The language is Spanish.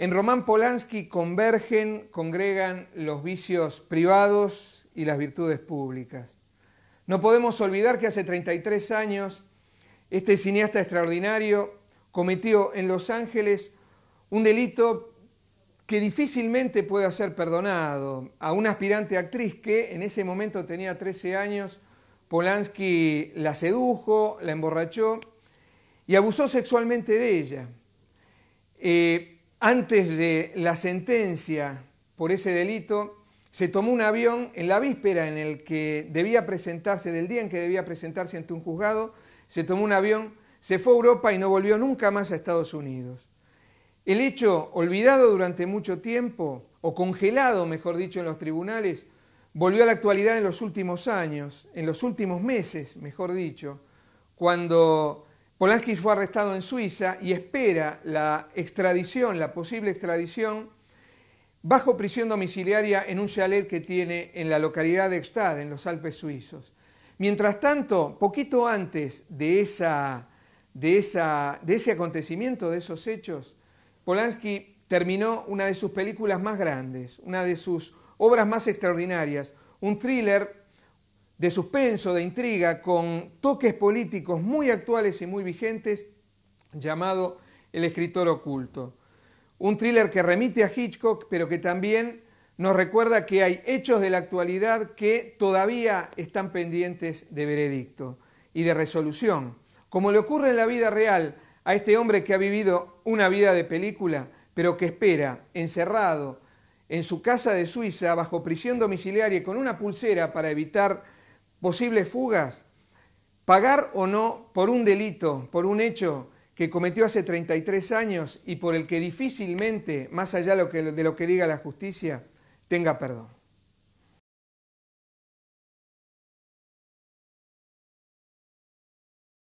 En Román Polanski convergen, congregan los vicios privados y las virtudes públicas. No podemos olvidar que hace 33 años este cineasta extraordinario cometió en Los Ángeles un delito que difícilmente puede ser perdonado a una aspirante actriz que en ese momento tenía 13 años. Polanski la sedujo, la emborrachó y abusó sexualmente de ella. Eh, antes de la sentencia por ese delito, se tomó un avión en la víspera en el que debía presentarse, del día en que debía presentarse ante un juzgado, se tomó un avión, se fue a Europa y no volvió nunca más a Estados Unidos. El hecho, olvidado durante mucho tiempo, o congelado, mejor dicho, en los tribunales, volvió a la actualidad en los últimos años, en los últimos meses, mejor dicho, cuando Polanski fue arrestado en Suiza y espera la extradición, la posible extradición, bajo prisión domiciliaria en un chalet que tiene en la localidad de Gstad, en los Alpes suizos. Mientras tanto, poquito antes de, de ese acontecimiento, de esos hechos, Polanski terminó una de sus películas más grandes, una de sus obras más extraordinarias, un thriller de suspenso, de intriga, con toques políticos muy actuales y muy vigentes, llamado El escritor oculto. Un thriller que remite a Hitchcock, pero que también nos recuerda que hay hechos de la actualidad que todavía están pendientes de veredicto y de resolución. Como le ocurre en la vida real a este hombre que ha vivido una vida de película, pero que espera, encerrado, en su casa de Suiza, bajo prisión domiciliaria, con una pulsera para evitar posibles fugas, pagar o no por un delito, por un hecho que cometió hace 33 años y por el que difícilmente, más allá de lo que diga la justicia, tenga perdón.